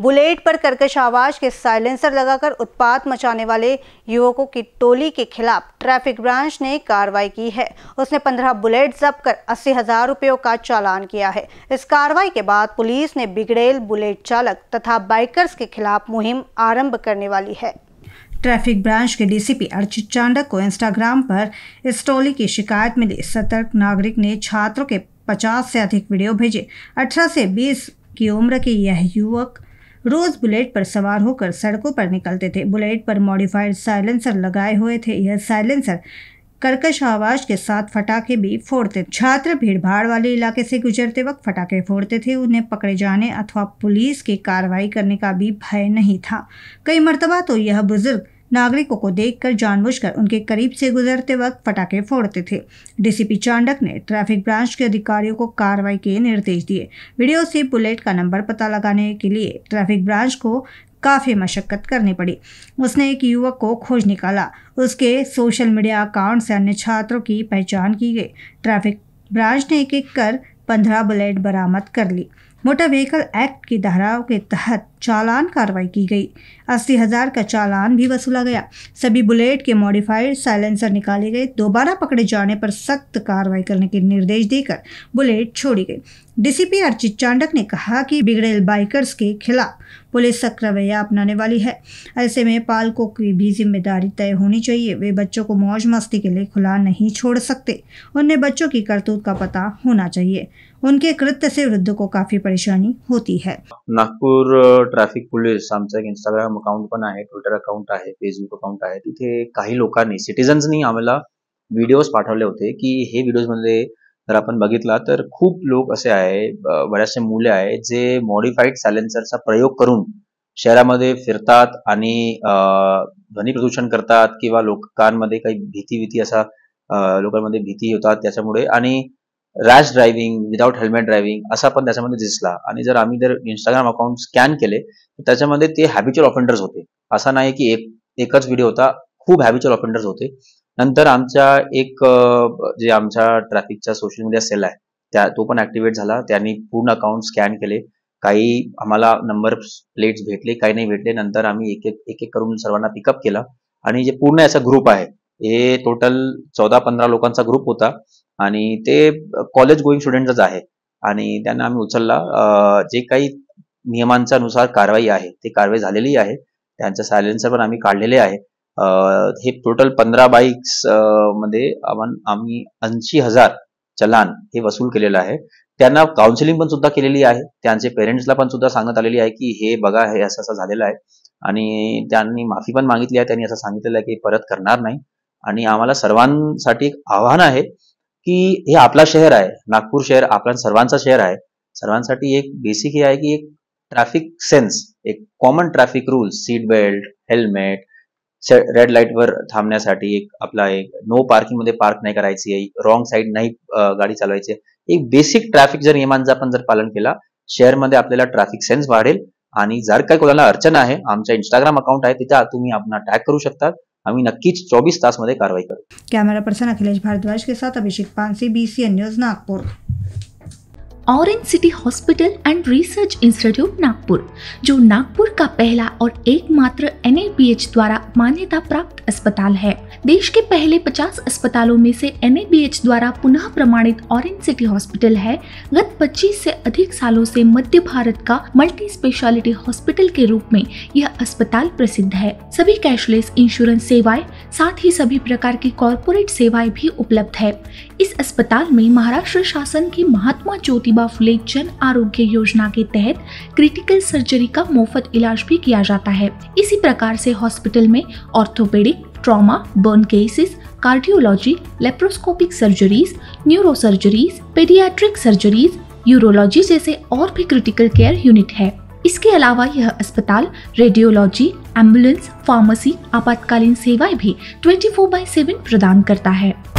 bullet पर कर्कश आवाज के साइलेंसर लगाकर उत्पात मचाने वाले युवकों की टोली के खिलाफ ट्रैफिक ब्रांच ने कार्रवाई की है उसने 15 बुलेट जब्त कर अस्सी हजार रुपयों का चालान किया है इस कार्रवाई के बाद पुलिस ने बिगड़ेल बुलेट चालक तथा बाइकर्स के खिलाफ मुहिम आरंभ करने वाली है ट्रैफिक ब्रांच के डीसीपी अर्चित चांडक को इंस्टाग्राम पर इस टोली की शिकायत मिली सतर्क नागरिक ने छात्रों के 50 से अधिक वीडियो भेजे 18 से 20 की उम्र के यह युवक रोज बुलेट पर सवार होकर सड़कों पर निकलते थे बुलेट पर मॉडिफाइड साइलेंसर लगाए हुए थे यह साइलेंसर कर्कश आवाज के साथ फटाखे भी फोड़ते छात्र भीड़ भाड़ वाले इलाके से गुजरते वक्त फटाखे फोड़ते थे उन्हें पकड़े जाने अथवा पुलिस की कार्रवाई करने का भी भय नहीं था कई मरतबा तो यह बुजुर्ग नागरिकों को देखकर जानबूझकर उनके करीब से गुजरते वक्त पटाखे फोड़ते थे डीसीपी चांडक ने ट्रैफिक ब्रांच के अधिकारियों को कार्रवाई के निर्देश दिए वीडियो से बुलेट का नंबर पता लगाने के लिए ट्रैफिक ब्रांच को काफ़ी मशक्क़त करनी पड़ी उसने एक युवक को खोज निकाला उसके सोशल मीडिया अकाउंट से अन्य छात्रों की पहचान की गई ट्रैफिक ब्रांच ने एक एक कर पंद्रह बुलेट बरामद कर ली मोटर व्हीकल एक्ट की धाराओं के तहत चालान कार्रवाई की गई अस्सी हज़ार का चालान भी वसूला गया सभी बुलेट के मॉडिफाइड साइलेंसर निकाले गए दोबारा पकड़े जाने पर सख्त कार्रवाई करने के निर्देश देकर बुलेट छोड़ी गई डीसीपी अर्चित चांडक ने कहा कि बिगड़ेल बाइकर्स के खिलाफ पुलिस सख्त रवैया अपनाने वाली है ऐसे में पालकों की भी जिम्मेदारी तय होनी चाहिए वे बच्चों को मौज मस्ती के लिए खुला नहीं छोड़ सकते उन्हें बच्चों की करतूत का पता होना चाहिए उनके कृत्य से वृद्ध को काफी परेशानी होती है नागपुर ट्रैफिक पुलिस आमचं एक इंस्टाग्राम अकाउंट पण आहे ट्विटर अकाउंट आहे फेसबुक अकाउंट आहे तिथे काही लोकांनी सिटीजन्सनी आम्हाला व्हिडिओज पाठवले होते की हे जर आपण बघितला तर खूप लोक असे आहे बऱ्याचशे मुले आहेत जे मॉडिफाईड सायलेन्सरचा प्रयोग करून शहरामध्ये फिरतात आणि ध्वनी प्रदूषण करतात किंवा लोकांमध्ये काही भीती भीती असा लोकांमध्ये भीती होतात त्याच्यामुळे आणि rash driving without helmet driving असा पण त्याच्यामध्ये दिसला आणि जर आम्ही जर इंस्टाग्राम अकाउंट स्कॅन केले तर त्याच्यामध्ये ते हॅबिच्युअल ऑफेंडर्स होते असा नाही की एक एकच व्हिडिओ होता खूप हॅबिच्युअल ऑफेंडर्स होते नंतर आमच्या एक जे आमच्या ट्रॅफिकचा सोशल मीडिया सेल आहे त्या तो पण ऍक्टिव्हेट झाला त्यांनी पूर्ण अकाउंट स्कॅन केले काही आम्हाला नंबर प्लेट्स भेटले काही नाही भेटले नंतर आम्ही एक एक एक एक करून सर्वांना पिकअप केला आणि जे पूर्ण याचा ग्रुप आहे हे टोटल चौदा पंधरा लोकांचा ग्रुप होता आणि ते कॉलेज गोईंग स्टुडंटच आहे आणि त्यांना आम्ही उचलला जे काही नियमांच्या अनुसार कारवाई आहे ते कारवाई झालेली आहे त्यांचा सायलेन्सर पण आम्ही काढलेले आहे हे टोटल पंधरा बाईक्स मध्ये आपण आम्ही ऐंशी हजार चलान हे वसूल केलेलं आहे त्यांना काउन्सिलिंग पण सुद्धा केलेली आहे त्यांचे पेरेंट्सला पण सुद्धा सांगण्यात आलेली आहे की हे बघा हे असं असं झालेलं आहे आणि त्यांनी माफी पण मागितली आहे त्यांनी असं सांगितलेलं आहे की परत करणार नाही आणि आम्हाला सर्वांसाठी एक आव्हान आहे की हे आपला शहर आहे नागपूर शहर आपला सर्वांचा शहर आहे सर्वांसाठी एक बेसिक हे आहे की एक ट्रॅफिक सेन्स एक common traffic rules seat belt helmet red वर थांबण्यासाठी एक आपला एक नो पार्किंग मध्ये पार्क नाही करायची रॉंग साईड नाही गाडी चालवायची एक बेसिक ट्रॅफिक जर नियमांचं आपण जर पालन केला मध्ये आपल्याला ट्रॅफिक सेन्स वाढेल आणि जर काही कोणाला अडचण आहे आमच्या इंस्टाग्राम अकाउंट आहे तिथे तुम्ही आपण टॅग करू शकता आम्ही नक्कीच चोवीस मध्ये कारवाई करू कॅमेरा पर्सन अखिलेश भारद्वाज के साथ Abhishek Pansi BCN news Nagpur orange city hospital and research institute Nagpur जो नागपुर का पहला और एकमात्र एन द्वारा मान्यता प्राप्त अस्पताल है देश के पहले 50 अस्पतालों में से एन द्वारा पुनः प्रमाणित ऑरेंज सिटी हॉस्पिटल है गत 25 से अधिक सालों से मध्य भारत का मल्टी स्पेशलिटी हॉस्पिटल के रूप में यह अस्पताल प्रसिद्ध है सभी कैशलेस इंश्योरेंस सेवाएं साथ ही सभी प्रकार की कॉरपोरेट सेवाएं भी उपलब्ध है इस अस्पताल में महाराष्ट्र शासन की महात्मा ज्योतिबा फुले जन आरोग्य योजना के तहत क्रिटिकल सर्जरी का मुफ्त इलाज भी किया जाता है इसी प्रकार से हॉस्पिटल में orthopaedic trauma burn cases cardiology laparoscopic surgeries neuro surgeries paediatric surgeries urology जैसे और भी क्रिटिकल केयर यूनिट है इसके अलावा यह अस्पताल रेडियोलॉजी एम्बुलेंस फार्मेसी आपातकालीन सेवाएं भी 24 बाई सेवन प्रदान करता है